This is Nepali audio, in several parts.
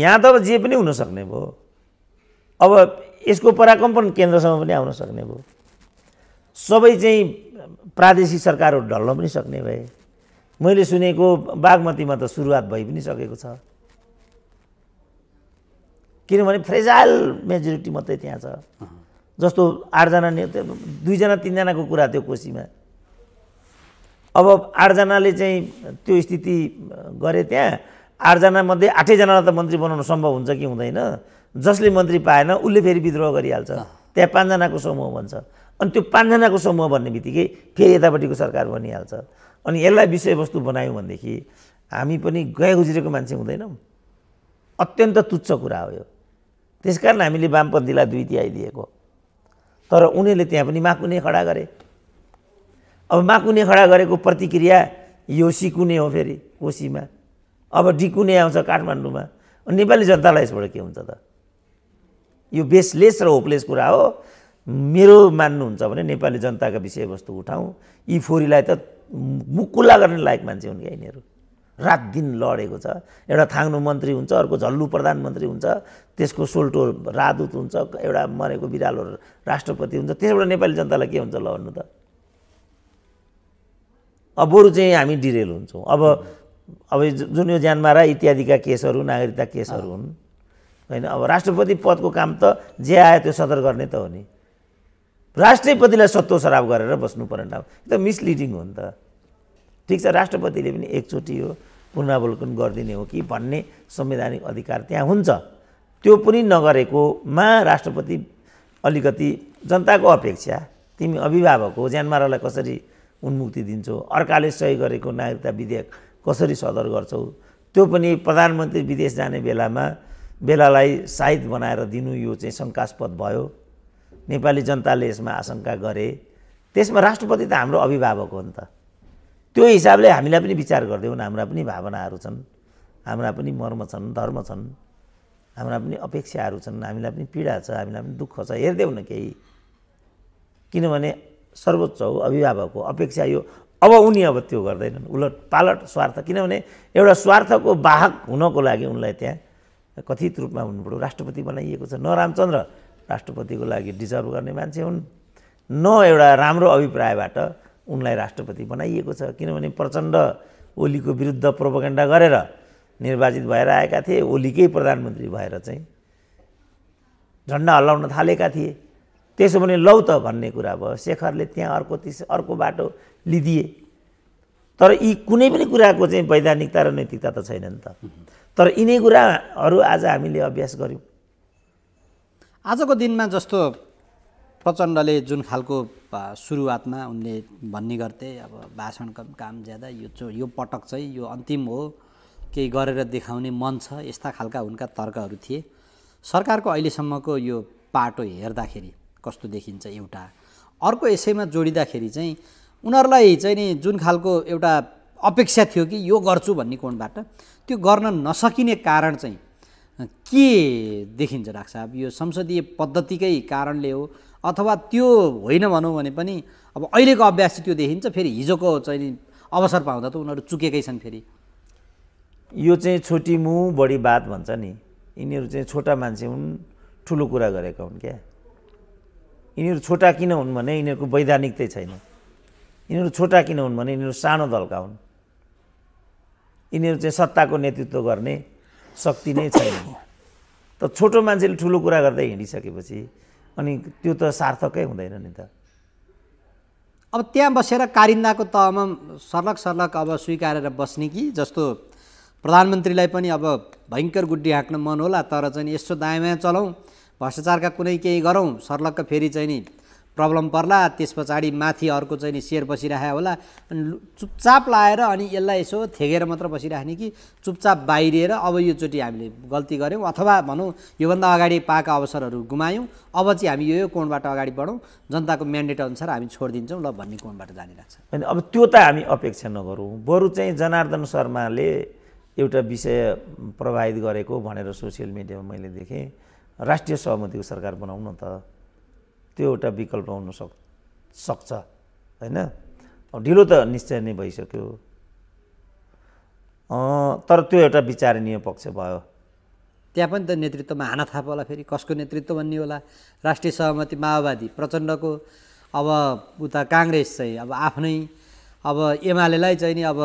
यहाँ त अब जे पनि हुनसक्ने भयो अब यसको पराक्रम केन्द्रसम्म पनि आउन सक्ने भयो सबै चाहिँ प्रादेशिक सरकारहरू ढल्न पनि सक्ने भए मैले सुनेको बागमतीमा त सुरुवात भइ पनि सकेको छ किनभने फ्रेजाइल मेजोरिटी मात्रै त्यहाँ छ जस्तो आठजना नेता दुईजना तिनजनाको कुरा थियो कोसीमा अब आठजनाले चाहिँ त्यो स्थिति गरे त्यहाँ आठजनामध्ये आठैजनालाई त मन्त्री बनाउनु सम्भव हुन्छ कि हुँदैन जसले मन्त्री पाएन उसले फेरि विद्रोह गरिहाल्छ त्यहाँ पाँचजनाको समूह भन्छ अनि त्यो पाँचजनाको समूह भन्ने बित्तिकै फेरि यतापट्टिको सरकार बनिहाल्छ अनि यसलाई विषयवस्तु बनायौँ भनेदेखि हामी पनि गए गुज्रेको मान्छे हुँदैनौँ अत्यन्त तुच्छ कुरा हो यो त्यसकारण हामीले वामपन्थीलाई दुई तिहाई दिएको तर उनीहरूले त्यहाँ पनि माकुने खडा गरे अब माकुने खडा गरेको प्रतिक्रिया यो सिकुने हो फेरि कोसीमा अब डिकुने आउँछ काठमाडौँमा नेपाली जनतालाई यसबाट के हुन्छ त यो बेसलेस र होपलेस कुरा हो मेरो मान्नुहुन्छ भने नेपाली जनताका विषयवस्तु उठाउँ यी फोरीलाई त मुकुल्ला गर्ने लायक मान्छे हुन् क्या यिनीहरू रात दिन लडेको छ एउटा थाङ्नु मन्त्री हुन्छ अर्को झल्लु प्रधानमन्त्री हुन्छ त्यसको सोल्टो राजदूत हुन्छ एउटा मरेको बिरालो राष्ट्रपति हुन्छ त्यसबाट नेपाली जनतालाई के हुन्छ लड्नु त अब बरु चाहिँ हामी डिरेल हुन्छौँ अब अब जुन यो ज्यानमारा इत्यादिका केसहरू नागरिकता केसहरू हुन् होइन अब राष्ट्रपति पदको काम त जे आयो त्यो सदर गर्ने त हो नि राष्ट्रपतिलाई सत्तो सराप गरेर बस्नु परेन अब त मिसलिडिङ हो नि त ठिक छ राष्ट्रपतिले पनि एकचोटि यो पुनरावलोकन गरिदिने हो कि भन्ने संवैधानिक अधिकार त्यहाँ हुन्छ त्यो पनि नगरेकोमा राष्ट्रपति अलिकति जनताको अपेक्षा तिमी अभिभावक हो ज्यानमारालाई कसरी उन्मुक्ति दिन्छौ अर्काले सही गरेको नागरिकता विधेयक कसरी सदर गर्छौ त्यो पनि प्रधानमन्त्री विदेश जाने बेलामा बेलालाई साइत बनाएर दिनु यो चाहिँ शङ्कास्पद भयो नेपाली जनताले यसमा आशंका गरे त्यसमा राष्ट्रपति त हाम्रो अभिभावक हो नि त त्यो हिसाबले हामीलाई पनि विचार गर्दैनौँ हाम्रा पनि भावनाहरू छन् हाम्रा पनि मर्म छन् धर्म छन् हाम्रा पनि अपेक्षाहरू छन् हामीलाई पनि पीडा छ हामीलाई पनि दुःख छ न केही किनभने सर्वोच्च हो अभिभावक हो अपेक्षा यो अब उनी अब त्यो गर्दैनन् उलट पालट स्वार्थ किनभने एउटा स्वार्थको बाहक हुनको लागि उनलाई त्यहाँ कथित रूपमा हुनु राष्ट्रपति बनाइएको छ न रामचन्द्र राष्ट्रपतिको लागि डिजर्भ गर्ने मान्छे हुन् न एउटा राम्रो अभिप्रायबाट उनलाई राष्ट्रपति बनाइएको छ किनभने प्रचण्ड ओलीको विरुद्ध प्रोपोगेन्डा गरेर निर्वाचित भएर आएका थिए ओलीकै प्रधानमन्त्री भएर चाहिँ झन्डा हल्लाउन थालेका थिए त्यसो भने लौ त भन्ने कुरा भयो शेखरले त्यहाँ अर्को त्यस अर्को बाटो लिदिए तर यी कुनै पनि कुराको चाहिँ वैधानिकता र नैतिकता त छैन नि त तर यिनै कुराहरू आज हामीले अभ्यास गऱ्यौँ आजको दिनमा जस्तो प्रचण्डले जुन खालको सुरुवातमा उनले भन्ने गर्थे अब भाषण काम ज्यादा यो चो यो पटक चाहिँ यो अन्तिम हो केही गरेर देखाउने मन छ यस्ता खालका उनका तर्कहरू थिए सरकारको अहिलेसम्मको यो पाटो हेर्दाखेरि कस्तो देखिन्छ एउटा अर्को यसैमा जोडिँदाखेरि चाहिँ उनीहरूलाई चाहिँ नि जुन खालको एउटा अपेक्षा थियो कि यो गर्छु भन्ने कोणबाट त्यो गर्न नसकिने कारण चाहिँ के देखिन्छ डाक्टर साहब यो संसदीय पद्धतिकै कारणले हो अथवा त्यो होइन भनौँ भने पनि अब अहिलेको अभ्यास त्यो देखिन्छ फेरि हिजोको चाहिँ अवसर पाउँदा त उनीहरू चुकेकै छन् फेरि यो चाहिँ छोटी मु बढी बात भन्छ नि यिनीहरू चाहिँ छोटा मान्छे हुन् ठुलो कुरा गरेका हुन् क्या यिनीहरू छोटा किन हुन् भने यिनीहरूको वैधानिकै छैन यिनीहरू छोटा किन हुन् भने यिनीहरू सानो दलका हुन् यिनीहरू चाहिँ सत्ताको नेतृत्व गर्ने शक्ति नै छैन त छोटो मान्छेले ठुलो कुरा गर्दै हिँडिसकेपछि अनि त्यो त सार्थकै हुँदैन नि त अब त्यहाँ बसेर कारिन्दाको तहमा सर्लक सर्लक अब स्वीकारेर बस्ने कि जस्तो प्रधानमन्त्रीलाई पनि अब भयङ्कर गुड्डी हाँक्न मन होला तर चाहिँ यसो दायाँ बायाँ चलाउँ भ्रष्टाचारका कुनै केही गरौँ सर्लक्क फेरि चाहिँ नि प्रब्लम पर्ला त्यस पछाडि माथि अर्को चाहिँ नि सेयर बसिरहेको होला अनि चुपचाप लाएर अनि यसलाई यसो थेगेर मात्र बसिराख्ने कि चुपचाप बाहिरिएर अब योचोटि हामीले गल्ती गऱ्यौँ अथवा भनौँ योभन्दा अगाडि पाएका अवसरहरू गुमायौँ अब चाहिँ हामी यो यो कोणबाट अगाडि बढौँ जनताको म्यान्डेट अनुसार हामी छोडिदिन्छौँ ल भन्ने कोणबाट जानिरहेको छ अनि अब त्यो त हामी अपेक्षा नगरौँ बरु चाहिँ जनार्दन शर्माले एउटा विषय प्रभावित गरेको भनेर सोसियल मिडियामा मैले देखेँ राष्ट्रिय सहमतिको सरकार बनाउन त त्यो एउटा विकल्प हुन सक् सक्छ होइन ढिलो त निश्चय नै भइसक्यो तर त्यो एउटा विचारणीय पक्ष भयो त्यहाँ पनि त नेतृत्वमा हाना थापा होला फेरि कसको नेतृत्व भन्ने होला राष्ट्रिय सहमति माओवादी प्रचण्डको अब उता काङ्ग्रेस चाहिँ अब आफ्नै अब एमालेलाई चाहिँ नि अब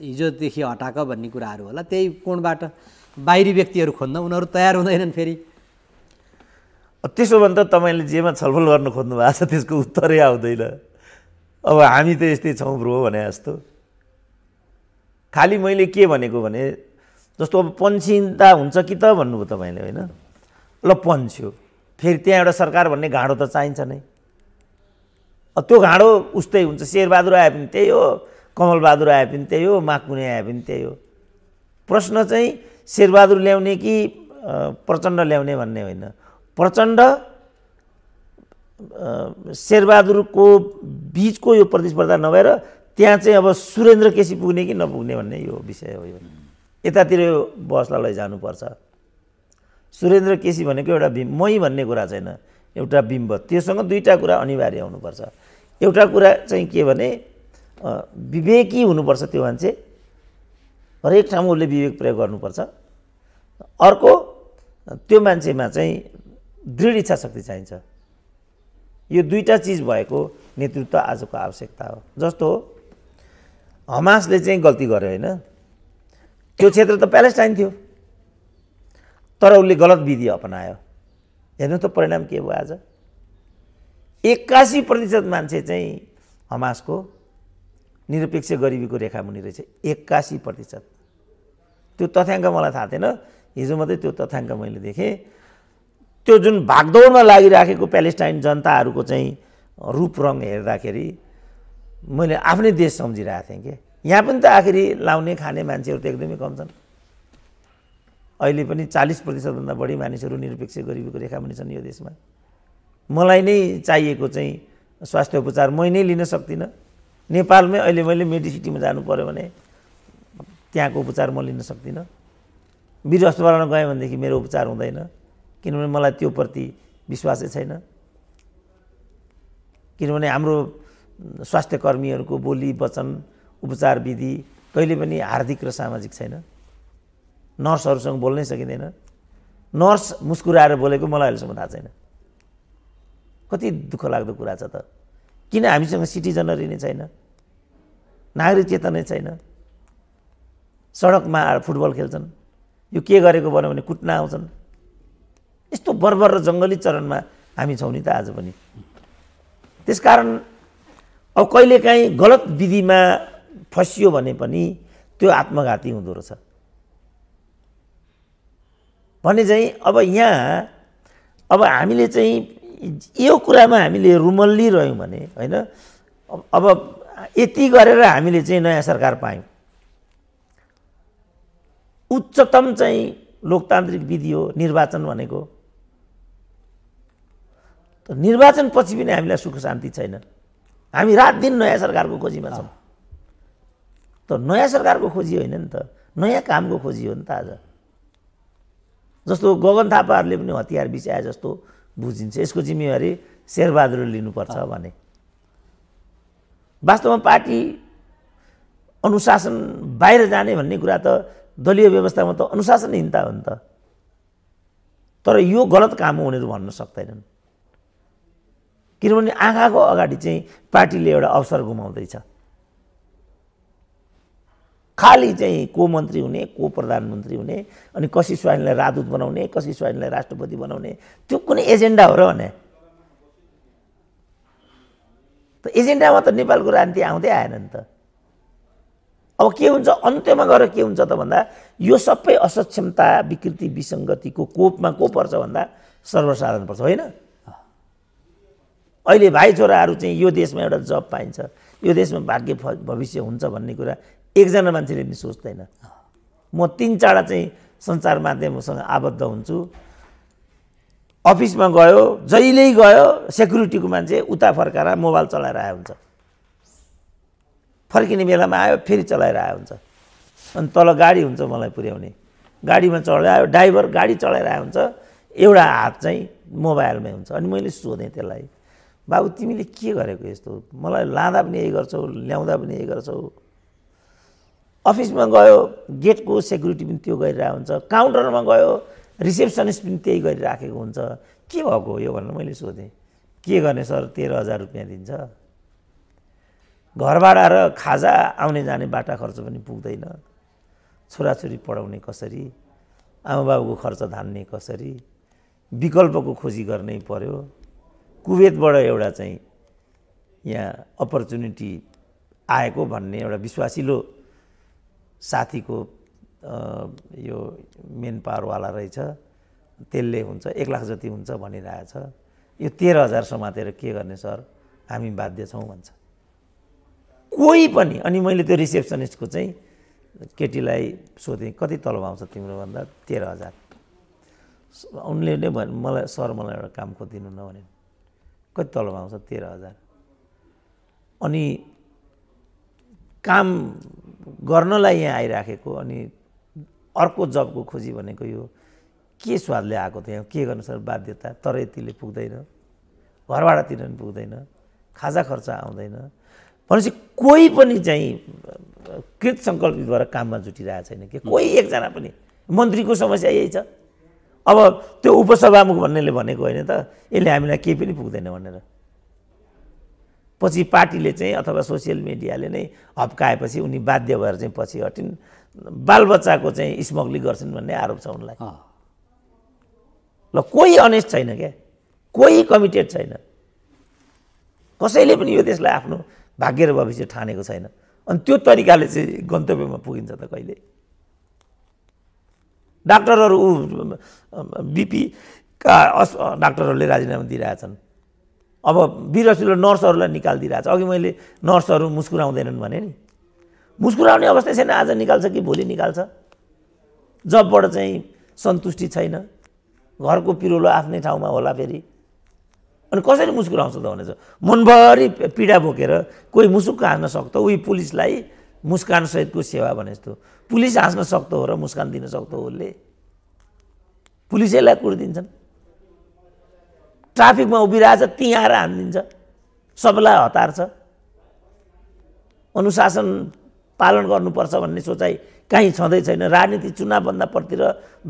हिजोदेखि हटाएको भन्ने कुराहरू होला त्यही कोणबाट बाहिरी व्यक्तिहरू खोज्न उनीहरू तयार हुँदैनन् फेरि त्यसो भने त तपाईँले जेमा छलफल गर्न खोज्नु भएको छ त्यसको उत्तरै आउँदैन अब हामी त यस्तै छौँ ब्रो भने जस्तो खालि मैले के भनेको भने जस्तो अब पन्छिन्ता हुन्छ कि त भन्नुभयो तपाईँले होइन ल पन्छ्यो फेरि त्यहाँ एउटा सरकार भन्ने घाँडो त चाहिन्छ नै त्यो घाँडो उस्तै हुन्छ शेरबहादुर आए पनि त्यही हो कमलबहादुर आए पनि त्यही हो माकुने आए पनि त्यही हो प्रश्न चाहिँ शेरबहादुर ल्याउने कि प्रचण्ड ल्याउने भन्ने होइन प्रचण्ड शेरबहादुरको बिचको यो प्रतिस्पर्धा नभएर त्यहाँ चाहिँ अब सुरेन्द्र केसी पुग्ने कि नपुग्ने भन्ने यो विषय हो यो यतातिर यो बसलाई लैजानुपर्छ सुरेन्द्र केसी भनेको एउटा बिम्ब मही भन्ने कुरा छैन एउटा बिम्ब त्योसँग दुईवटा कुरा अनिवार्य हुनुपर्छ एउटा कुरा चाहिँ के भने विवेकी हुनुपर्छ त्यो मान्छे हरेक ठाउँमा उसले विवेक प्रयोग गर्नुपर्छ अर्को त्यो मान्छेमा चाहिँ दृढ इच्छा शक्ति चाहिन्छ यो दुईवटा चिज भएको नेतृत्व आजको आवश्यकता हो जस्तो हमासले चाहिँ गल्ती गर्यो होइन त्यो क्षेत्र त प्यालेस्टाइन थियो तर उसले गलत विधि अपनायो हेर्नु त परिणाम के भयो आज एक्कासी प्रतिशत मान्छे चाहिँ हमासको निरपेक्ष गरिबीको रेखा मुनि रहेछ एक्कासी प्रतिशत त्यो तथ्याङ्क मलाई थाहा थिएन हिजो मात्रै त्यो तथ्याङ्क मैले देखेँ त्यो जुन भागदौडमा लागिराखेको प्यालेस्टाइन जनताहरूको चाहिँ रूप रङ हेर्दाखेरि मैले आफ्नै देश सम्झिरहेको थिएँ कि यहाँ पनि त आखिरी लाउने खाने मान्छेहरू त एकदमै कम छन् अहिले पनि चालिस प्रतिशतभन्दा बढी मानिसहरू निरपेक्ष गरिबीको पनि छन् यो देशमा मलाई नै चाहिएको चाहिँ स्वास्थ्य उपचार मै नै लिन सक्दिनँ नेपालमै अहिले मैले मेडिसिटीमा जानु पऱ्यो भने त्यहाँको उपचार म लिन सक्दिनँ वीर अस्पतालमा गएँ भनेदेखि मेरो उपचार हुँदैन किनभने मलाई त्योप्रति विश्वासै छैन किनभने हाम्रो स्वास्थ्य कर्मीहरूको बोली वचन उपचार विधि कहिले पनि हार्दिक र सामाजिक छैन नर्सहरूसँग बोल्नै सकिँदैन नर्स मुस्कुराएर बोलेको मलाई अहिलेसम्म थाहा छैन कति दुःख लाग्दो कुरा छ त किन हामीसँग सिटिजनरी नै छैन नागरिक चेतना नै छैन सडकमा आएर फुटबल खेल्छन् यो के गरेको भन्यो भने कुट्न आउँछन् यस्तो बर्बर र जङ्गली चरणमा हामी छौँ नि त आज पनि त्यस कारण अब कहिलेकाहीँ गलत विधिमा फसियो भने पनि त्यो आत्मघाती हुँदो रहेछ भने चाहिँ अब यहाँ अब हामीले चाहिँ यो कुरामा हामीले रुमल्लिरह्यौँ भने होइन अब यति गरेर हामीले चाहिँ नयाँ सरकार पायौँ उच्चतम चाहिँ लोकतान्त्रिक विधि हो निर्वाचन भनेको त निर्वाचनपछि पनि हामीलाई सुख शान्ति छैन हामी रात दिन नयाँ सरकारको खोजीमा छौँ त नयाँ सरकारको खोजी होइन नि त नयाँ कामको खोजी हो नि त आज जस्तो गगन थापाहरूले पनि हतियार बिसाए जस्तो बुझिन्छ यसको जिम्मेवारी शेरबहादुर लिनुपर्छ भने वास्तवमा पार्टी अनुशासन बाहिर जाने भन्ने कुरा त दलीय व्यवस्थामा त अनुशासनहीनता हो नि त तर यो गलत काम हो उनीहरू भन्न सक्दैनन् किनभने आँखाको अगाडि चाहिँ पार्टीले एउटा अवसर गुमाउँदैछ खालि चाहिँ को मन्त्री हुने को प्रधानमन्त्री हुने अनि कसी स्वाइनलाई राजदूत बनाउने कसी स्वाइनलाई राष्ट्रपति बनाउने त्यो कुनै एजेन्डा हो र भने त एजेन्डामा त नेपालको राजनीति आउँदै आएन नि त अब के हुन्छ अन्त्यमा गएर के हुन्छ त भन्दा यो सबै असक्षमता विकृति विसङ्गतिको कोपमा को पर्छ भन्दा सर्वसाधारण पर्छ होइन अहिले भाइ छोराहरू चाहिँ यो देशमा एउटा जब पाइन्छ यो देशमा भाग्य भविष्य हुन्छ भन्ने कुरा एकजना मान्छेले पनि सोच्दैन म तिन चाँडा चाहिँ सञ्चार माध्यमसँग आबद्ध हुन्छु अफिसमा गयो जहिल्यै गयो सेक्युरिटीको मान्छे उता फर्काएर मोबाइल चलाएर आयो हुन्छ फर्किने बेलामा आयो फेरि चलाएर आयो हुन्छ अनि तल गाडी हुन्छ मलाई पुर्याउने गाडीमा चढेर आयो ड्राइभर गाडी चढाएर आयो हुन्छ एउटा हात चाहिँ मोबाइलमै हुन्छ अनि मैले सोधेँ त्यसलाई बाबु तिमीले के गरेको यस्तो मलाई लाँदा पनि यही गर्छौ ल्याउँदा पनि यही गर्छौ अफिसमा गयो गेटको सेक्युरिटी पनि त्यो गरिरहेको हुन्छ काउन्टरमा गयो रिसेप्सनिस्ट पनि त्यही गरिराखेको हुन्छ के भएको हो यो भनेर मैले सोधेँ के गर्ने सर तेह्र हजार रुपियाँ दिन्छ घरबाट र खाजा आउने जाने बाटा खर्च पनि पुग्दैन छोराछोरी पढाउने कसरी आमा बाबुको खर्च धान्ने कसरी विकल्पको खोजी गर्नै पर्यो कुवेतबाट एउटा चाहिँ यहाँ अपर्च्युनिटी आएको भन्ने एउटा विश्वासिलो साथीको यो मेन पावरवाला रहेछ त्यसले हुन्छ एक लाख जति हुन्छ भनिरहेछ यो तेह्र हजार समातेर के गर्ने सर हामी बाध्य छौँ भन्छ कोही पनि अनि मैले त्यो रिसेप्सनिस्टको चाहिँ केटीलाई सोधेँ कति तलब आउँछ तिम्रो भन्दा तेह्र हजार उनले नै भन् मलाई सर मलाई एउटा काम खोजिदिनु न भने कति तलब आउँछ तेह्र हजार अनि काम गर्नलाई यहाँ आइराखेको अनि अर्को जबको खोजी भनेको यो के स्वादले आएको थियो के गर्नु सर बाध्यता तर यतिले पुग्दैन घरबाट तिर्न पनि पुग्दैन खाजा खर्च आउँदैन भनेपछि कोही पनि चाहिँ कृत सङ्कल्पद्वारा काममा जुटिरहेको छैन कि कोही एकजना पनि मन्त्रीको समस्या यही छ अब त्यो उपसभामुख भन्नेले भनेको होइन त यसले हामीलाई केही पनि पुग्दैन भनेर पछि पार्टीले चाहिँ अथवा सोसियल मिडियाले नै हप्काएपछि उनी बाध्य भएर चाहिँ पछि हटिन् बालबच्चाको चाहिँ स्मग्लिङ गर्छन् भन्ने आरोप छ उनलाई ल कोही अनेस्ट छैन क्या कोही कमिटेड छैन कसैले पनि यो देशलाई आफ्नो भाग्य र भविष्य ठानेको छैन अनि त्यो तरिकाले चाहिँ गन्तव्यमा पुगिन्छ त कहिले डाक्टरहरू ऊ बिपीका अस् डाक्टरहरूले राजीनामा दिइरहेछन् अब बिरसिलो नर्सहरूलाई निकालिदिइरहेछ अघि मैले नर्सहरू मुस्कुराउँदैनन् भने नि मुस्कुराउने अवस्था छैन आज निकाल्छ कि भोलि निकाल्छ जबबाट चाहिँ सन्तुष्टि छैन घरको पिरोलो आफ्नै ठाउँमा होला फेरि अनि कसरी मुस्कुराउँछ त भनेछ मनभरि पीडा बोकेर कोही मुसुक्क हाँस्न सक्छ उही पुलिसलाई मुस्कान सहितको सेवा भने जस्तो पुलिस हाँस्न सक्दो हो र मुस्कान दिन सक्दो उसले पुलिसैलाई दिन्छन् ट्राफिकमा उभिरहेछ आएर हानिदिन्छ सबलाई हतार छ अनुशासन पालन गर्नुपर्छ भन्ने सोचाइ काहीँ छँदै छैन राजनीति चुनावभन्दा पर्तिर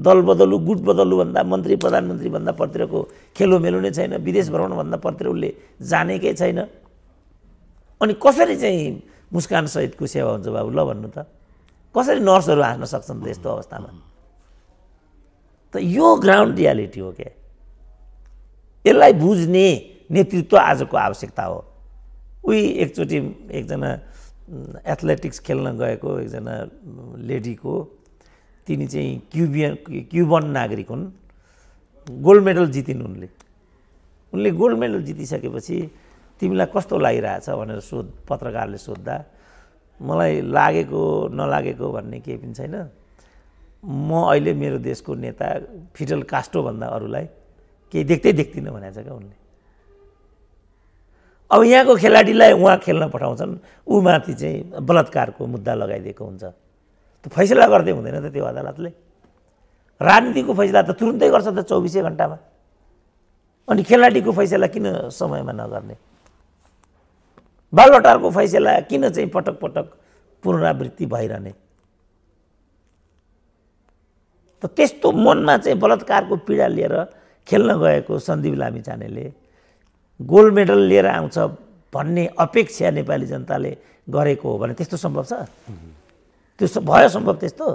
दल बदलु गुट भन्दा मन्त्री प्रधानमन्त्रीभन्दा खेलो खेलोमेलो नै छैन विदेश भ्रमणभन्दा पर्तिर उसले जानेकै छैन अनि कसरी चाहिँ मुस्कान सहितको सेवा हुन्छ बाबु ल भन्नु त कसरी नर्सहरू हाँस्न सक्छन् त यस्तो अवस्थामा त यो ग्राउन्ड रियालिटी हो क्या यसलाई बुझ्ने नेतृत्व आजको आवश्यकता हो उही एकचोटि एकजना एथलेटिक्स खेल्न गएको एकजना लेडीको तिनी चाहिँ क्युबियन क्युबन नागरिक हुन् गोल्ड मेडल जितिन् उनले उनले गोल्ड मेडल जितिसकेपछि तिमीलाई कस्तो लागिरहेछ भनेर सोध पत्रकारले सोद्धा मलाई लागेको नलागेको भन्ने केही पनि छैन म अहिले मेरो देशको नेता फिडल कास्टोभन्दा अरूलाई केही देख्दै देख्दिनँ भनेको छ क्या उनले अब यहाँको खेलाडीलाई उहाँ खेल्न पठाउँछन् ऊ माथि चाहिँ बलात्कारको मुद्दा लगाइदिएको हुन्छ त्यो फैसला गर्दै हुँदैन त त्यो अदालतले राजनीतिको फैसला त तुरुन्तै गर्छ त चौबिसै घन्टामा अनि खेलाडीको फैसला किन समयमा नगर्ने बालवटारको फैसला किन चाहिँ पटक पटक पुनरावृत्ति भइरहने त त्यस्तो मनमा चाहिँ बलात्कारको पीडा लिएर खेल्न गएको सन्दीप लामिछानेले गोल्ड मेडल लिएर आउँछ भन्ने अपेक्षा नेपाली जनताले गरेको हो भने त्यस्तो सम्भव छ त्यो भयो सम्भव त्यस्तो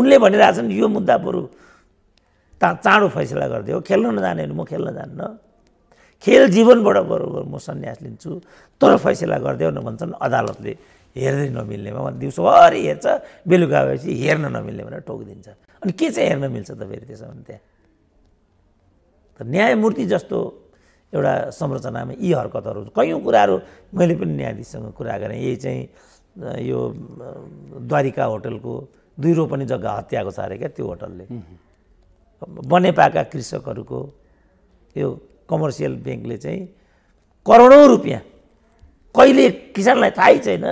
उनले भनिरहेछन् यो मुद्दा बरु ता चाँडो फैसला गरिदियो खेल्न नजाने भने म खेल्न जान्न खेल जीवनबाट बरोबर म सन्यास लिन्छु तर फैसला गरिदियो न भन्छन् अदालतले हेर्दै नमिल्नेमा दिउँसोभरि हेर्छ बेलुका भएपछि हेर्न नमिल्ने भनेर टोकिदिन्छ अनि के चाहिँ हेर्न मिल्छ त फेरि त्यसो भने त्यहाँ त न्यायमूर्ति जस्तो एउटा संरचनामा यी हरकतहरू कयौँ कुराहरू मैले पनि न्यायाधीशसँग कुरा गरेँ यही चाहिँ यो द्वारिका होटलको दुई रोपनी जग्गा हत्याएको छ अरे क्या त्यो होटलले बनेपाका कृषकहरूको यो कमर्सियल ब्याङ्कले चाहिँ करोडौँ रुपियाँ कहिले किसानलाई थाहै छैन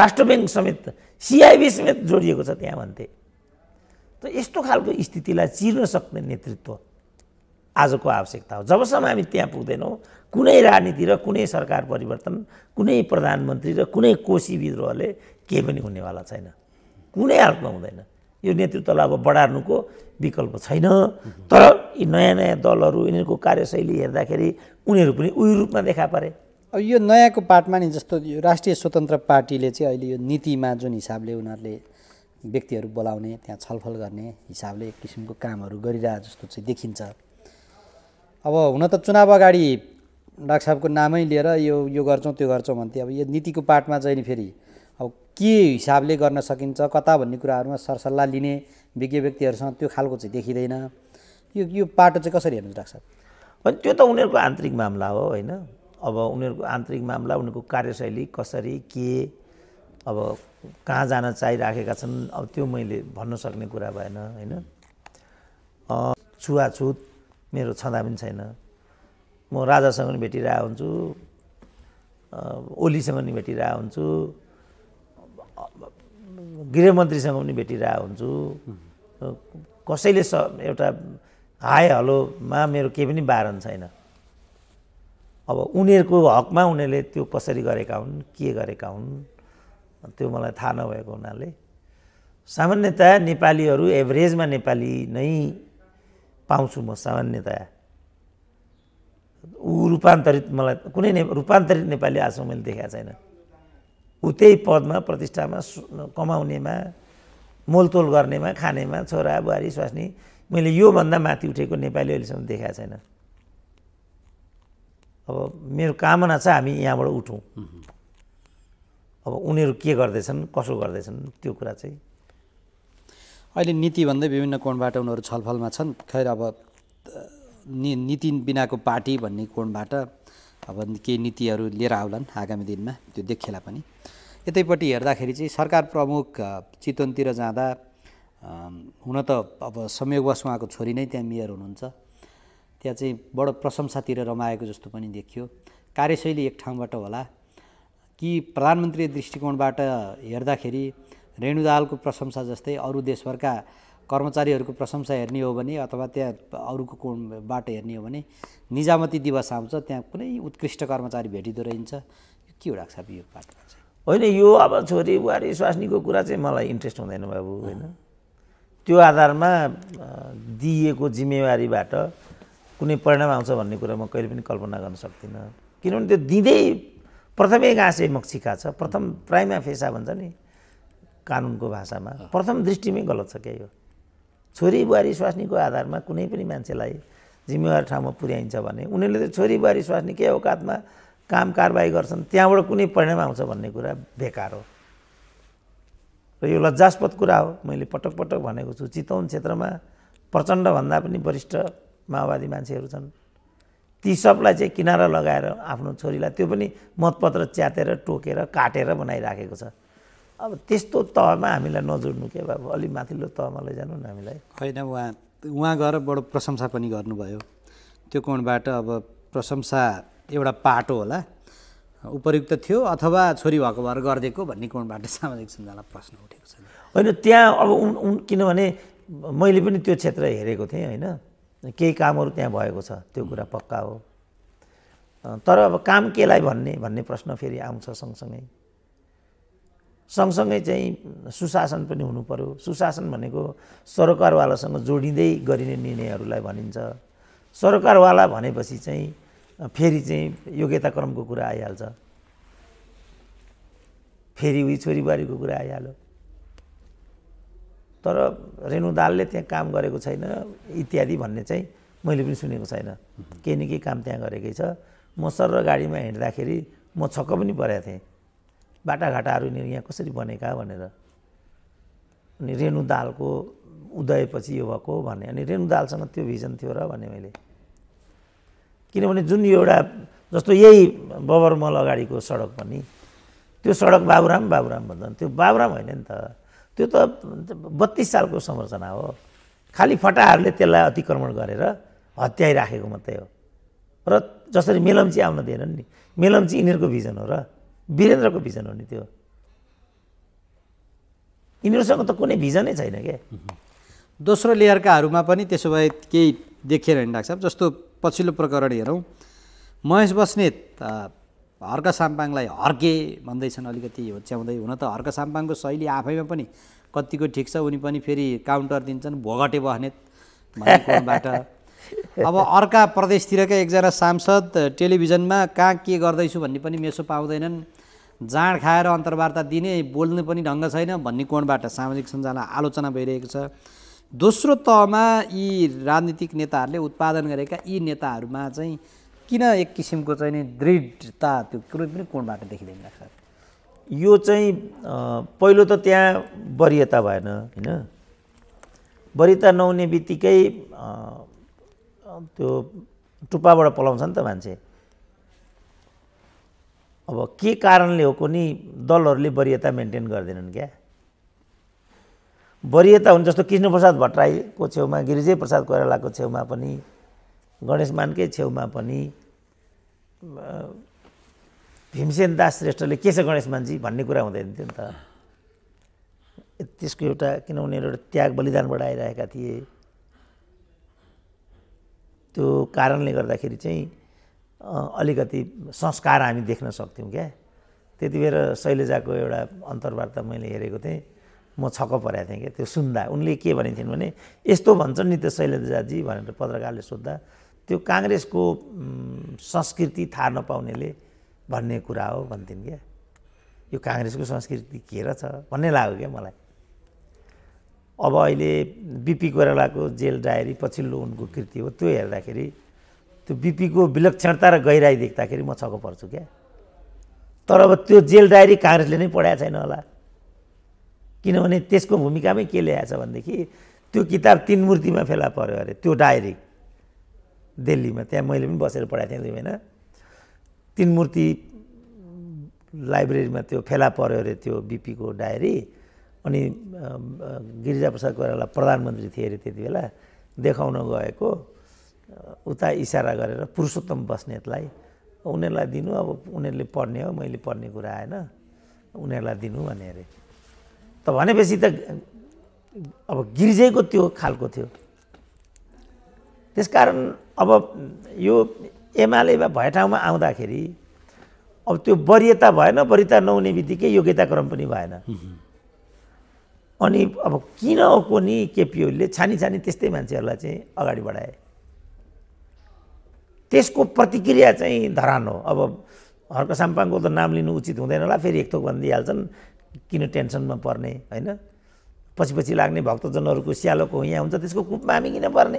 राष्ट्र ब्याङ्क समेत सिआइबी समेत जोडिएको छ त्यहाँ भन्थे त यस्तो खालको स्थितिलाई चिर्न सक्ने नेतृत्व आजको आवश्यकता हो जबसम्म हामी त्यहाँ पुग्दैनौँ कुनै राजनीति र कुनै सरकार परिवर्तन कुनै प्रधानमन्त्री र कुनै कोशी विद्रोहले केही पनि हुनेवाला छैन कुनै हालतमा हुँदैन यो नेतृत्वलाई अब बढार्नुको विकल्प छैन तर यी नयाँ नयाँ दलहरू यिनीहरूको कार्यशैली हेर्दाखेरि उनीहरू पनि उही रूपमा देखा परे अब यो नयाँको पार्टमा नि जस्तो यो राष्ट्रिय स्वतन्त्र पार्टीले चाहिँ अहिले यो नीतिमा जुन हिसाबले उनीहरूले व्यक्तिहरू बोलाउने त्यहाँ छलफल गर्ने हिसाबले एक किसिमको कामहरू गरिरहे जस्तो चाहिँ देखिन्छ अब हुन त चुनाव अगाडि डाक्टर साहबको नामै लिएर यो यो गर्छौँ त्यो गर्छौँ भन्थे अब यो नीतिको पाठमा चाहिँ नि फेरि अब के हिसाबले गर्न सकिन्छ कता भन्ने कुराहरूमा सरसल्लाह लिने विज्ञ व्यक्तिहरूसँग त्यो खालको चाहिँ देखिँदैन यो यो पाटो चाहिँ कसरी हेर्नु डाक्टर साहब अनि त्यो त उनीहरूको आन्तरिक मामला हो होइन अब उनीहरूको आन्तरिक मामला उनीहरूको कार्यशैली कसरी के अब कहाँ जान चाहिराखेका छन् अब त्यो मैले भन्न सक्ने कुरा भएन होइन छुवाछुत मेरो छँदा पनि छैन म राजासँग पनि भेटिरहेको हुन्छु ओलीसँग पनि भेटिरहेको हुन्छु गृहमन्त्रीसँग पनि भेटिरहेको हुन्छु कसैले स एउटा हाय हलोमा मेरो केही पनि बारन छैन अब उनीहरूको हकमा उनीहरूले त्यो कसरी गरेका हुन् के गरेका हुन् त्यो मलाई थाहा नभएको हुनाले सामान्यतया नेपालीहरू एभरेजमा नेपाली नै पाउँछु म सामान्यतया ऊ रूपान्तरित मलाई कुनै ने रूपान्तरित नेपाली आजसम्म मैले देखाएको छैन ऊ त्यही पदमा प्रतिष्ठामा कमाउनेमा मोलतोल गर्नेमा खानेमा छोरा बुहारी स्वास्नी मैले योभन्दा माथि उठेको नेपाली अहिलेसम्म देखाएको छैन अब मेरो कामना छ हामी यहाँबाट उठौँ अब उनीहरू के गर्दैछन् कसो गर्दैछन् त्यो कुरा चाहिँ अहिले नीति भन्दै विभिन्न कोणबाट उनीहरू छलफलमा छन् खैर अब नि नीति बिनाको पार्टी भन्ने कोणबाट अब केही नीतिहरू लिएर आउलान् आगामी दिनमा त्यो देखिएला पनि यतैपट्टि हेर्दाखेरि चाहिँ सरकार प्रमुख चितवनतिर जाँदा हुन त अब संयोगवश उहाँको छोरी नै त्यहाँ मेयर हुनुहुन्छ त्यहाँ चाहिँ बडो प्रशंसातिर रमाएको जस्तो पनि देखियो कार्यशैली एक ठाउँबाट होला कि प्रधानमन्त्री दृष्टिकोणबाट हेर्दाखेरि रेणु दाहालको प्रशंसा जस्तै अरू देशभरका कर्मचारीहरूको प्रशंसा हेर्ने हो भने अथवा त्यहाँ अरूको कोणबाट हेर्ने हो भने निजामती दिवस आउँछ त्यहाँ कुनै उत्कृष्ट कर्मचारी भेटिँदो रहन्छ यो के हो साहब यो पाटोमा चाहिँ होइन यो अब छोरी बुहारी स्वास्नीको कुरा चाहिँ मलाई इन्ट्रेस्ट हुँदैन बाबु होइन त्यो आधारमा दिइएको जिम्मेवारीबाट कुनै परिणाम आउँछ भन्ने कुरा म कहिले पनि कल्पना गर्न सक्दिनँ किनभने त्यो दिँदै प्रथमै गाँसे मक्सिका छ प्रथम प्राइमा फेसा भन्छ नि कानुनको भाषामा प्रथम दृष्टिमै गलत छ क्या हो छोरी बुहारी स्वास्नीको आधारमा कुनै पनि मान्छेलाई जिम्मेवार ठाउँमा पुर्याइन्छ भने उनीहरूले त छोरी बुहारी स्वास्नी के औकातमा काम कारवाही गर्छन् त्यहाँबाट कुनै परिणाम आउँछ भन्ने कुरा बेकार हो र यो लज्जास्पद कुरा हो मैले पटक पटक भनेको छु चितौन क्षेत्रमा प्रचण्डभन्दा पनि वरिष्ठ माओवादी मान्छेहरू छन् ती सबलाई चाहिँ किनारा लगाएर आफ्नो छोरीलाई त्यो पनि मतपत्र च्यातेर टोकेर काटेर बनाइराखेको छ अब त्यस्तो तहमा हामीलाई नजोड्नु के अब अलि माथिल्लो तहमा लैजानु न हामीलाई होइन उहाँ उहाँ गएर बडो प्रशंसा पनि गर्नुभयो त्यो कोणबाट अब प्रशंसा एउटा पाटो होला उपयुक्त थियो अथवा छोरी भएको भएर गरिदिएको भन्ने कोणबाट सामाजिक सञ्जाललाई प्रश्न उठेको छ होइन त्यहाँ अब उन किनभने मैले पनि त्यो क्षेत्र हेरेको थिएँ होइन केही कामहरू त्यहाँ भएको छ त्यो कुरा पक्का हो तर अब काम केलाई भन्ने भन्ने प्रश्न फेरि आउँछ सँगसँगै सँगसँगै चाहिँ सुशासन पनि हुनु पऱ्यो सुशासन भनेको सरकारवालासँग जोडिँदै गरिने निर्णयहरूलाई भनिन्छ सरकारवाला भनेपछि चाहिँ फेरि चाहिँ योग्यताक्रमको कुरा आइहाल्छ फेरि उही छोरीबारीको कुरा आइहाल्यो तर रेणु दालले त्यहाँ काम गरेको छैन इत्यादि भन्ने चाहिँ मैले पनि सुनेको छैन केही न केही काम त्यहाँ गरेकै छ म सर र गाडीमा हिँड्दाखेरि म छक्क पनि परेको थिएँ बाटाघाटाहरू यिनीहरू यहाँ कसरी बनेका भनेर अनि रेणु दालको उदयपछि यो भएको भने अनि रेणु दालसँग त्यो भिजन थियो र भने मैले किनभने जुन एउटा जस्तो यही बबरमल अगाडिको सडक पनि त्यो सडक बाबुराम बाबुराम भन्छन् त्यो बाबुराम होइन नि त त्यो त बत्तिस सालको संरचना हो खालि फटाहरूले त्यसलाई अतिक्रमण गरेर हत्याइराखेको मात्रै हो र जसरी मेलम्ची आउन दिएन नि मेलम्ची यिनीहरूको भिजन हो र वीरेन्द्रको भिजन हो नि त्यो यिनीहरूसँग त कुनै भिजनै छैन क्या दोस्रो लेयरकाहरूमा पनि त्यसो भए केही देखिएर होइन डाक्टर जस्तो पछिल्लो प्रकरण हेरौँ महेश बस्नेत हर्क साम्पाङलाई हर्के भन्दैछन् अलिकति होच्याउँदै हुन त हर्क साम्पाङको शैली आफैमा पनि कतिको ठिक छ उनी पनि फेरि काउन्टर दिन्छन् भोगटे बस्नेत भन्नेबाट अब अर्का प्रदेशतिरका एकजना सांसद टेलिभिजनमा कहाँ के गर्दैछु भन्ने पनि मेसो पाउँदैनन् जाँड खाएर अन्तर्वार्ता दिने बोल्ने पनि ढङ्ग छैन भन्ने कोणबाट सामाजिक सञ्जालमा आलोचना भइरहेको छ दोस्रो तहमा यी राजनीतिक नेताहरूले उत्पादन गरेका यी नेताहरूमा चाहिँ किन एक किसिमको चाहिँ नि दृढता त्यो कुनै पनि कोणबाट देखिँदैन लाग्छ यो चाहिँ पहिलो त त्यहाँ वरियता भएन होइन वरियता नहुने बित्तिकै त्यो टुप्पाबाट पलाउँछ नि त मान्छे अब के कारणले हो कुनै दलहरूले वरियता मेन्टेन गर्दैनन् क्या वरियता हुन् जस्तो कृष्णप्रसाद भट्टराईको छेउमा गिरिजय प्रसाद कोइरालाको छेउमा पनि गणेश मानकै छेउमा पनि भीमसेन दास श्रेष्ठले के छ गणेश मानजी भन्ने कुरा हुँदैन थियो नि त त्यसको एउटा किन उनीहरू एउटा त्याग बलिदानबाट आइरहेका थिए त्यो कारणले गर्दाखेरि चाहिँ अलिकति संस्कार हामी देख्न सक्थ्यौँ क्या त्यति बेर शैलजाको एउटा अन्तर्वार्ता मैले हेरेको थिएँ म छक्क परेको थिएँ क्या त्यो सुन्दा उनले के भनेको भने यस्तो भन्छन् नि त्यो शैलजाजी भनेर पत्रकारले सोद्धा त्यो काङ्ग्रेसको संस्कृति थाहा नपाउनेले भन्ने कुरा हो भन्थिन् क्या यो काङ्ग्रेसको संस्कृति के र छ भन्ने लाग्यो क्या मलाई अब अहिले बिपी कोइरालाको जेल डायरी पछिल्लो उनको कृति हो त्यो हेर्दाखेरि त्यो बिपीको विलक्षणता र गहिराई देख्दाखेरि म छको पर्छु क्या तर अब त्यो जेल डायरी काङ्ग्रेसले नै पढाएको छैन होला किनभने त्यसको भूमिकामै के ल्याएको छ भनेदेखि त्यो किताब तिन मूर्तिमा फेला पऱ्यो अरे त्यो डायरी दिल्लीमा त्यहाँ मैले पनि बसेर पढाएको थिएँ दुई महिना तिन मूर्ति लाइब्रेरीमा त्यो फेला पऱ्यो अरे त्यो बिपीको डायरी अनि गिरिजाप्रसाद कोइराला प्रधानमन्त्री थिए अरे त्यति बेला देखाउन गएको उता इसारा गरेर पुरुषोत्तम बस्नेतलाई उनीहरूलाई दिनु अब उनीहरूले पढ्ने हो मैले पढ्ने कुरा आएन उनीहरूलाई दिनु भने अरे त भनेपछि त अब गिरिजैको त्यो खालको थियो त्यसकारण अब यो एमाले भए ठाउँमा आउँदाखेरि अब त्यो वरियता भएन वरियता नहुने बित्तिकै योग्यताक्रम पनि भएन अनि अब किन नि केपिओले छानी छानी त्यस्तै मान्छेहरूलाई चाहिँ अगाडि बढाए त्यसको प्रतिक्रिया चाहिँ धरान हो अब हर्क साम्पाङको त नाम लिनु उचित हुँदैन होला फेरि एक थोक भनिदिइहाल्छन् किन टेन्सनमा पर्ने होइन पछि पछि लाग्ने भक्तजनहरूको स्यालोको यहाँ हुन्छ त्यसको कुपमा हामी किन पर्ने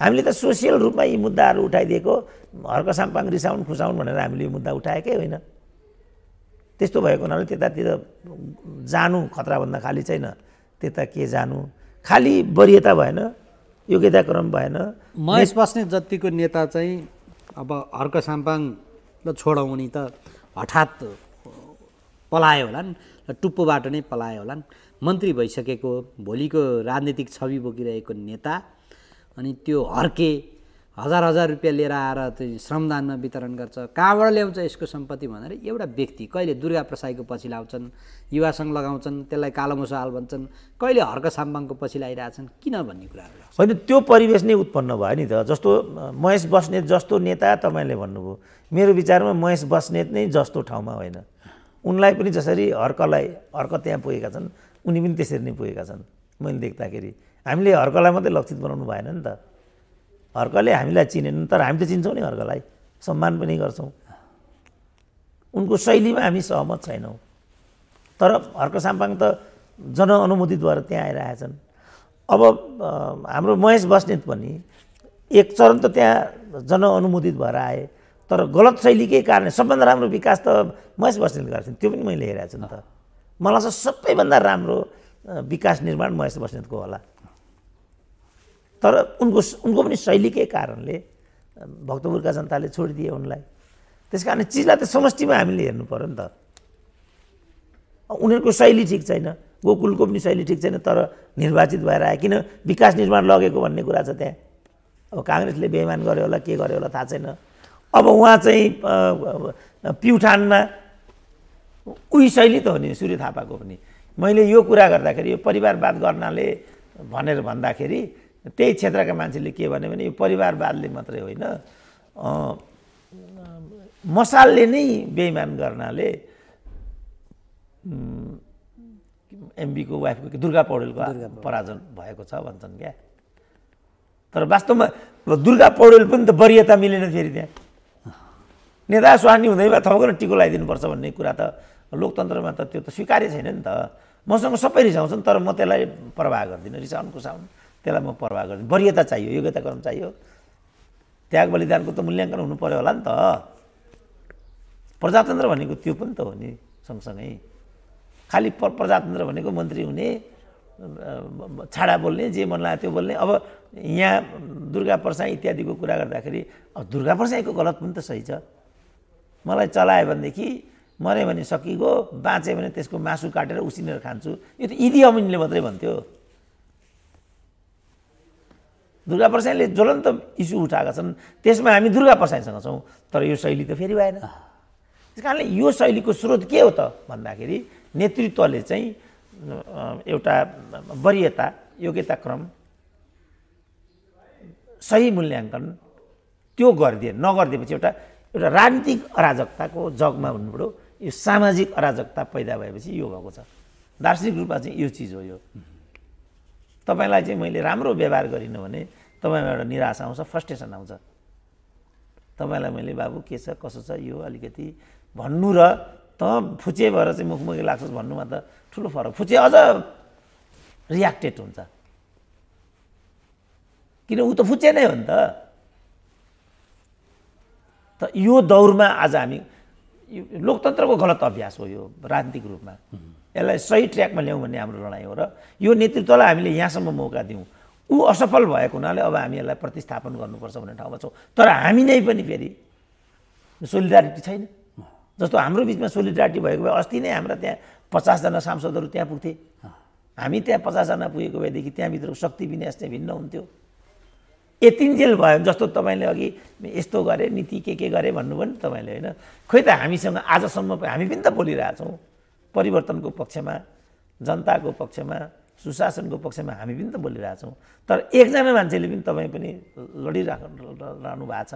हामीले त सोसियल रूपमा यी मुद्दाहरू उठाइदिएको हर्क साम्पाङ रिसाउन खुसाउन भनेर हामीले यो मुद्दा उठाएकै होइन त्यस्तो भएको हुनाले त्यतातिर जानु खतराभन्दा खाली छैन त्यता के जानु खालि वरियता भएन योग्यताक्रम भएन महेश बस्ने जतिको नेता चाहिँ अब हर्क साम्पाङ र छोडौँ नि त हठात पलायो होलान् र टुप्पोबाट नै पलायो होलान् मन्त्री भइसकेको भोलिको राजनीतिक छवि बोकिरहेको नेता अनि त्यो हर्के हजार हजार रुपियाँ लिएर आएर त्यो श्रमदानमा वितरण गर्छ कहाँबाट ल्याउँछ यसको सम्पत्ति भनेर एउटा व्यक्ति कहिले दुर्गा प्रसाईको पछि लाउँछन् युवासँग लगाउँछन् त्यसलाई कालो हाल भन्छन् कहिले हर्क साम्बाङको पछि लगाइरहेछन् किन भन्ने कुराहरू होइन त्यो परिवेश नै उत्पन्न भयो नि त जस्तो महेश बस्नेत जस्तो नेता तपाईँले भन्नुभयो मेरो विचारमा महेश बस्नेत नै जस्तो ठाउँमा होइन उनलाई पनि जसरी हर्कलाई हर्क त्यहाँ पुगेका छन् उनी पनि त्यसरी नै पुगेका छन् मैले देख्दाखेरि हामीले हर्कलाई मात्रै लक्षित बनाउनु भएन नि त हर्कले हामीलाई चिनेन तर हामी त चिन्छौँ नि हर्कलाई सम्मान पनि गर्छौँ उनको शैलीमा हामी सहमत छैनौँ तर हर्क साम्पाङ त जनअनुमोदितद्वारा त्यहाँ आइरहेका छन् अब हाम्रो महेश बस्नेत पनि एक चरण त त्यहाँ जनअनुमोदित भएर आए तर गलत शैलीकै कारण सबभन्दा राम्रो विकास त महेश बस्नेत गरेको गर्छन् त्यो पनि मैले हेरेको छु नि त मलाई चाहिँ सबैभन्दा राम्रो विकास निर्माण महेश बस्नेतको होला तर उनको उनको पनि शैलीकै कारणले भक्तपुरका जनताले छोडिदिए उनलाई त्यस कारण चिजलाई त समष्टिमा हामीले हेर्नु पऱ्यो नि त उनीहरूको शैली ठिक छैन गोकुलको पनि शैली ठिक छैन तर निर्वाचित भएर आयो किन विकास निर्माण लगेको भन्ने कुरा छ त्यहाँ अब काङ्ग्रेसले बेमान गर्यो होला के गर्यो होला थाहा छैन अब उहाँ चाहिँ प्युठानमा उही शैली त हो नि सूर्य थापाको पनि मैले यो कुरा गर्दाखेरि यो परिवारवाद गर्नाले भनेर भन्दाखेरि त्यही क्षेत्रका मान्छेले के भन्यो भने यो परिवारवादले मात्रै होइन मसालले नै बेइमान गर्नाले एमबीको वाइफको दुर्गा पौडेलको पराजन भएको छ भन्छन् क्या तर वास्तवमा दुर्गा पौडेल पनि त वरियता मिलेन फेरि त्यहाँ नेता सुहानी हुँदै भए थपक टिको लगाइदिनुपर्छ भन्ने कुरा त लोकतन्त्रमा त त्यो त स्वीकार्य छैन नि त मसँग सबै रिसाउँछन् तर म त्यसलाई प्रवाह गर्दिनँ रिसाउनु कुसाउनु त्यसलाई म प्रवाह गर्छु वरियता चाहियो योग्यताक्रम चाहियो त्याग बलिदानको त मूल्याङ्कन हुनु पऱ्यो होला नि त प्रजातन्त्र भनेको त्यो पनि त हो नि सँगसँगै खालि प प्रजातन्त्र भनेको मन्त्री हुने छाडा बोल्ने जे मन लाग्यो त्यो बोल्ने अब यहाँ दुर्गा प्रसाई इत्यादिको कुरा गर्दाखेरि अब दुर्गा प्रसाईको गलत पनि त सही छ मलाई चलायो भनेदेखि मऱ्यो भने सकिगयो बाँच्यो भने त्यसको मासु काटेर उसिनेर खान्छु यो त इदी अमिनले मात्रै भन्थ्यो दुर्गा प्रसाईले ज्वलन्त इस्यु उठाएका छन् त्यसमा हामी दुर्गा प्रसाईसँग छौँ तर यो शैली त फेरि भएन त्यस कारणले यो शैलीको स्रोत के हो त भन्दाखेरि नेतृत्वले चाहिँ एउटा वरियता योग्यताक्रम सही मूल्याङ्कन त्यो गरिदिए नगरिदिएपछि एउटा एउटा राजनीतिक अराजकताको जगमा हुनुबाट यो सामाजिक अराजकता पैदा भएपछि यो भएको छ दार्शनिक रूपमा चाहिँ यो चिज हो यो तपाईँलाई चाहिँ मैले राम्रो व्यवहार गरिनँ भने तपाईँमा एउटा निराश आउँछ फ्रस्ट्रेसन आउँछ तपाईँलाई मैले बाबु के छ कसो छ यो अलिकति भन्नु र त फुचे भएर चाहिँ मुखमुखी लाग्छ भन्नुमा त ठुलो फरक फुचे अझ रियाक्टेड हुन्छ किन ऊ त फुचे नै हो नि त यो दौरमा आज हामी लोकतन्त्रको गलत अभ्यास हो यो राजनीतिक रूपमा यसलाई सही ट्र्याकमा ल्याउँ भन्ने हाम्रो लडाइँ हो र यो नेतृत्वलाई हामीले यहाँसम्म मौका दियौँ ऊ असफल भएको हुनाले अब हामी यसलाई प्रतिस्थापन गर्नुपर्छ भन्ने ठाउँमा छौँ तर हामी नै पनि फेरि सोलिडारिटी छैन जस्तो हाम्रो बिचमा सोलिडारिटी भएको भए अस्ति नै हाम्रा त्यहाँ पचासजना सांसदहरू त्यहाँ पुग्थे हामी त्यहाँ पचासजना पुगेको भएदेखि त्यहाँभित्रको शक्ति विन्यास चाहिँ भिन्न हुन्थ्यो यतिन्जेल भयो जस्तो तपाईँले अघि यस्तो गरेँ नीति के के गरेँ भन्नुभयो नि तपाईँले होइन खोइ त हामीसँग आजसम्म हामी पनि त बोलिरहेछौँ परिवर्तनको पक्षमा जनताको पक्षमा सुशासनको पक्षमा हामी पनि त बोलिरहेछौँ तर एकजना मान्छेले पनि तपाईँ पनि लडिराख रहनु भएको छ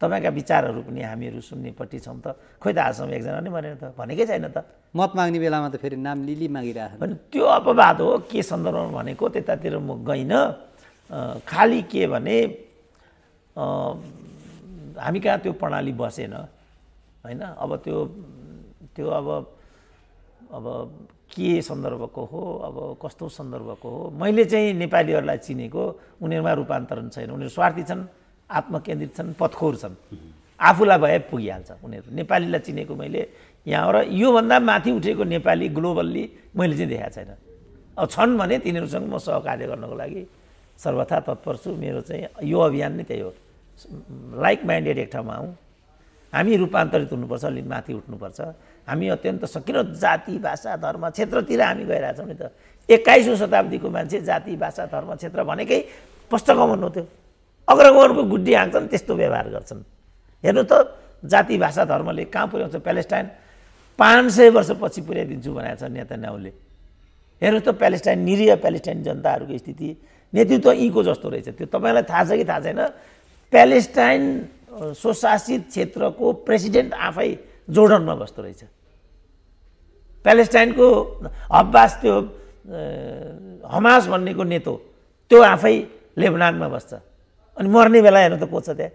तपाईँका विचारहरू पनि हामीहरू सुन्नेपट्टि छौँ त खोइ त आजसम्म एकजना नै भनेर त भनेकै छैन त मत माग्ने बेलामा त फेरि नाम लिली मागिरहेको भने त्यो अपवाद हो के सन्दर्भमा भनेको त्यतातिर म गइनँ खालि के भने हामी कहाँ त्यो प्रणाली बसेन होइन अब त्यो त्यो अब अब के सन्दर्भको हो अब कस्तो सन्दर्भको हो मैले चाहिँ नेपालीहरूलाई चिनेको उनीहरूमा रूपान्तरण छैन उनीहरू स्वार्थी छन् आत्मकेन्द्रित छन् पथखोर छन् आफूलाई भए पुगिहाल्छ उनीहरू नेपालीलाई चिनेको मैले यहाँ र योभन्दा माथि उठेको नेपाली ग्लोबल्ली मैले चाहिँ देखाएको छैन अब छन् भने तिनीहरूसँग म सहकार्य गर्नको लागि सर्वथा तत्पर छु मेरो चाहिँ यो अभियान नै त्यही हो लाइक माइन्डेड एक ठाउँमा आउँ हामी रूपान्तरित हुनुपर्छ अलि माथि उठ्नुपर्छ हामी अत्यन्त सकिलो जाति भाषा धर्म क्षेत्रतिर हामी गइरहेछौँ नि त एक्काइसौँ शताब्दीको मान्छे जाति भाषा धर्म क्षेत्र भनेकै पुस्तकमन हो त्यो अग्रगमनको गुड्डी हाँक्छन् त्यस्तो व्यवहार गर्छन् हेर्नु त जाति भाषा धर्मले कहाँ पुर्याउँछ प्यालेस्टाइन पाँच सय वर्षपछि पुर्याइदिन्छु भनेको छ न्याउले हेर्नु त प्यालेस्टाइन निरीह प्यालेस्टाइन जनताहरूको स्थिति नेतृत्व यहीँको जस्तो रहेछ त्यो तपाईँलाई थाहा छ कि थाहा छैन प्यालेस्टाइन स्वशासित क्षेत्रको प्रेसिडेन्ट आफै जोर्डनमा बस्दो रहेछ प्यालेस्टाइनको हब्बास त्यो हमास भन्नेको नेतो त्यो आफै लेबनानमा बस्छ अनि मर्ने बेला हेर्नु त को छ त्यहाँ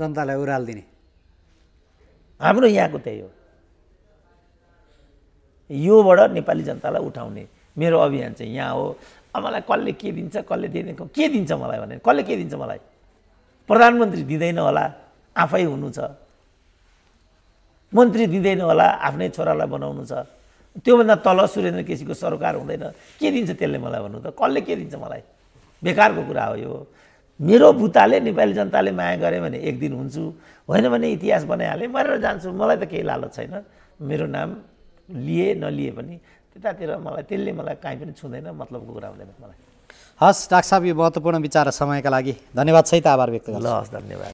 जनतालाई उरालिदिने हाम्रो यहाँको त्यही हो योबाट नेपाली जनतालाई उठाउने मेरो अभियान चाहिँ यहाँ हो अब मलाई कसले के दिन्छ कसले दिने के दिन्छ मलाई भने कसले के दिन्छ मलाई प्रधानमन्त्री दिँदैन होला आफै हुनु छ मन्त्री दिँदैन होला आफ्नै छोरालाई बनाउनु छ त्योभन्दा तल सुरेन्द्र केसीको सरकार हुँदैन के दिन्छ त्यसले मलाई भन्नु त कसले के दिन्छ मलाई बेकारको कुरा हो यो मेरो बुताले नेपाली जनताले माया गरे भने एक दिन हुन्छु होइन भने इतिहास बनाइहालेँ मरेर जान्छु मलाई त केही लालच छैन मेरो नाम लिए नलिए पनि त्यतातिर मलाई त्यसले मलाई काहीँ पनि छुँदैन मतलबको कुरा हुँदैन मलाई हस् डाक्टर साहब यो महत्त्वपूर्ण विचार र समयका लागि धन्यवाद सहित आभार व्यक्त गर्छु हस् धन्यवाद